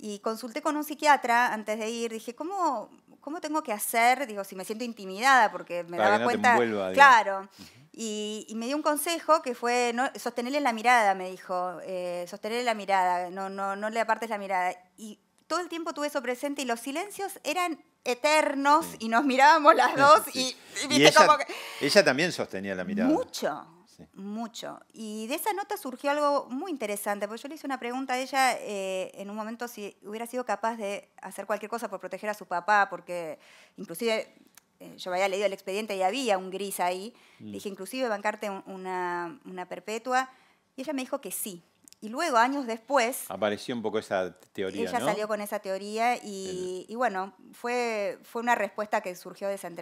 Y consulté con un psiquiatra antes de ir, dije, ¿cómo, cómo tengo que hacer? Digo, si me siento intimidada, porque me daba que no cuenta. claro. y, me dio un consejo que fue sostenerle la mirada, me dijo, eh, sostenerle la mirada, no, no, no le apartes la mirada. Y todo el tiempo tuve eso presente y los silencios eran eternos y nos mirábamos las dos y, ella también sostenía la mirada. Mucho, mucho. Y de esa nota surgió algo muy interesante, porque yo le hice una pregunta a ella eh, en un momento si hubiera sido capaz de hacer cualquier cosa por proteger a su papá, porque inclusive eh, yo había leído el expediente y había un gris ahí. Mm. dije, inclusive bancarte una, una perpetua. Y ella me dijo que sí. Y luego, años después... Apareció un poco esa teoría. Ella salió con esa teoría y, bueno, fue, fue una respuesta que surgió de esa entrevista.